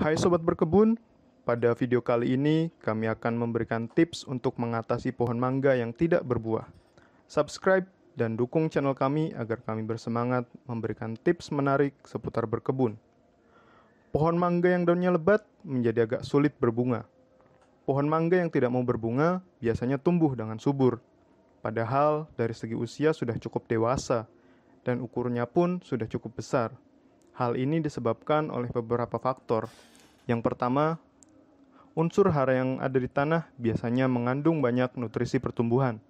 Hai sobat berkebun, pada video kali ini kami akan memberikan tips untuk mengatasi pohon mangga yang tidak berbuah. Subscribe dan dukung channel kami agar kami bersemangat memberikan tips menarik seputar berkebun. Pohon mangga yang daunnya lebat menjadi agak sulit berbunga. Pohon mangga yang tidak mau berbunga biasanya tumbuh dengan subur. Padahal dari segi usia sudah cukup dewasa dan ukurnya pun sudah cukup besar. Hal ini disebabkan oleh beberapa faktor. Yang pertama, unsur hara yang ada di tanah biasanya mengandung banyak nutrisi pertumbuhan.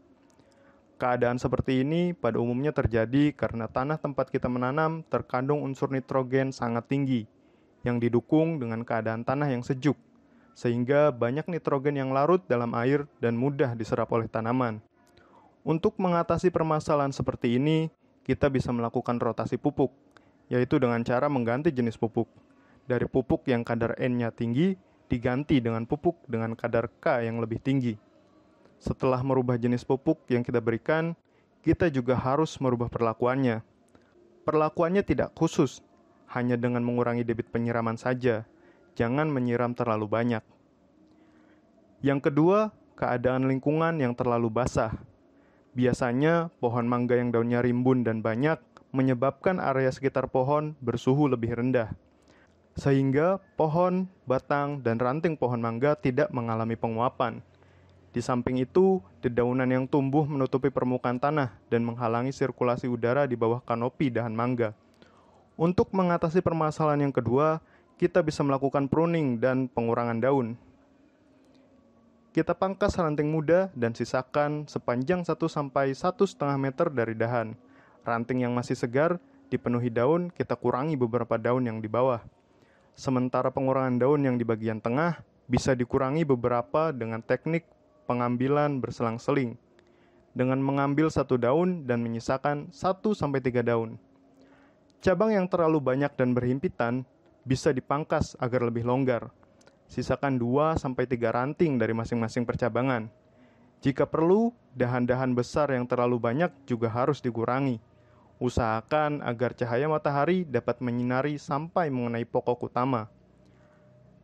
Keadaan seperti ini pada umumnya terjadi karena tanah tempat kita menanam terkandung unsur nitrogen sangat tinggi, yang didukung dengan keadaan tanah yang sejuk, sehingga banyak nitrogen yang larut dalam air dan mudah diserap oleh tanaman. Untuk mengatasi permasalahan seperti ini, kita bisa melakukan rotasi pupuk, yaitu dengan cara mengganti jenis pupuk. Dari pupuk yang kadar N-nya tinggi, diganti dengan pupuk dengan kadar K yang lebih tinggi. Setelah merubah jenis pupuk yang kita berikan, kita juga harus merubah perlakuannya. Perlakuannya tidak khusus, hanya dengan mengurangi debit penyiraman saja. Jangan menyiram terlalu banyak. Yang kedua, keadaan lingkungan yang terlalu basah. Biasanya, pohon mangga yang daunnya rimbun dan banyak menyebabkan area sekitar pohon bersuhu lebih rendah, sehingga pohon, batang, dan ranting pohon mangga tidak mengalami penguapan. Di samping itu, dedaunan yang tumbuh menutupi permukaan tanah dan menghalangi sirkulasi udara di bawah kanopi dahan mangga. Untuk mengatasi permasalahan yang kedua, kita bisa melakukan pruning dan pengurangan daun. Kita pangkas ranting muda dan sisakan sepanjang 1 sampai 1,5 meter dari dahan ranting yang masih segar dipenuhi daun, kita kurangi beberapa daun yang di bawah. Sementara pengurangan daun yang di bagian tengah bisa dikurangi beberapa dengan teknik pengambilan berselang-seling dengan mengambil satu daun dan menyisakan satu sampai tiga daun. Cabang yang terlalu banyak dan berhimpitan bisa dipangkas agar lebih longgar. Sisakan dua sampai tiga ranting dari masing-masing percabangan. Jika perlu, dahan-dahan besar yang terlalu banyak juga harus dikurangi. Usahakan agar cahaya matahari dapat menyinari sampai mengenai pokok utama.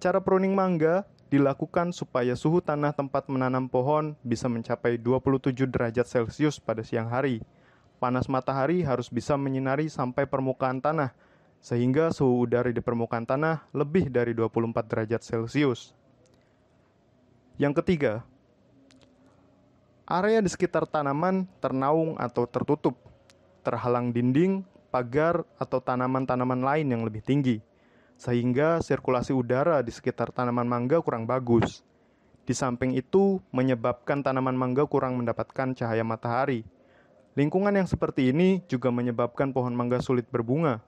Cara pruning mangga dilakukan supaya suhu tanah tempat menanam pohon bisa mencapai 27 derajat Celcius pada siang hari. Panas matahari harus bisa menyinari sampai permukaan tanah, sehingga suhu udara di permukaan tanah lebih dari 24 derajat Celcius. Yang ketiga, area di sekitar tanaman ternaung atau tertutup terhalang dinding, pagar, atau tanaman-tanaman lain yang lebih tinggi, sehingga sirkulasi udara di sekitar tanaman mangga kurang bagus. Di samping itu, menyebabkan tanaman mangga kurang mendapatkan cahaya matahari. Lingkungan yang seperti ini juga menyebabkan pohon mangga sulit berbunga.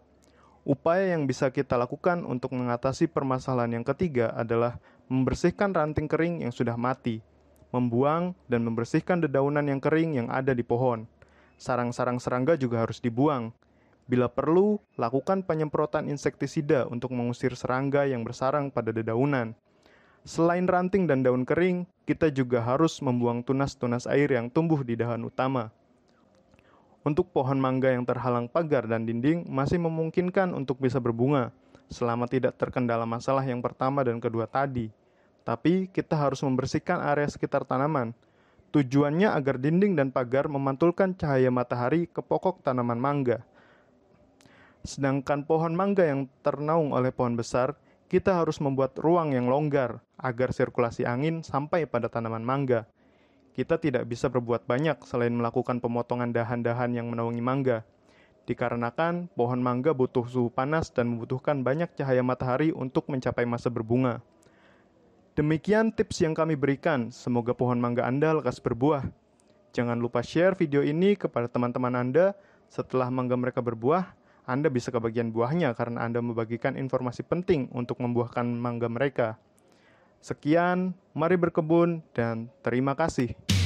Upaya yang bisa kita lakukan untuk mengatasi permasalahan yang ketiga adalah membersihkan ranting kering yang sudah mati, membuang dan membersihkan dedaunan yang kering yang ada di pohon sarang-sarang serangga juga harus dibuang. Bila perlu, lakukan penyemprotan insektisida untuk mengusir serangga yang bersarang pada dedaunan. Selain ranting dan daun kering, kita juga harus membuang tunas-tunas air yang tumbuh di dahan utama. Untuk pohon mangga yang terhalang pagar dan dinding masih memungkinkan untuk bisa berbunga, selama tidak terkendala masalah yang pertama dan kedua tadi. Tapi kita harus membersihkan area sekitar tanaman, Tujuannya agar dinding dan pagar memantulkan cahaya matahari ke pokok tanaman mangga. Sedangkan pohon mangga yang ternaung oleh pohon besar, kita harus membuat ruang yang longgar agar sirkulasi angin sampai pada tanaman mangga. Kita tidak bisa berbuat banyak selain melakukan pemotongan dahan-dahan yang menaungi mangga. Dikarenakan pohon mangga butuh suhu panas dan membutuhkan banyak cahaya matahari untuk mencapai masa berbunga. Demikian tips yang kami berikan. Semoga pohon mangga Anda lekas berbuah. Jangan lupa share video ini kepada teman-teman Anda. Setelah mangga mereka berbuah, Anda bisa kebagian buahnya karena Anda membagikan informasi penting untuk membuahkan mangga mereka. Sekian, mari berkebun dan terima kasih.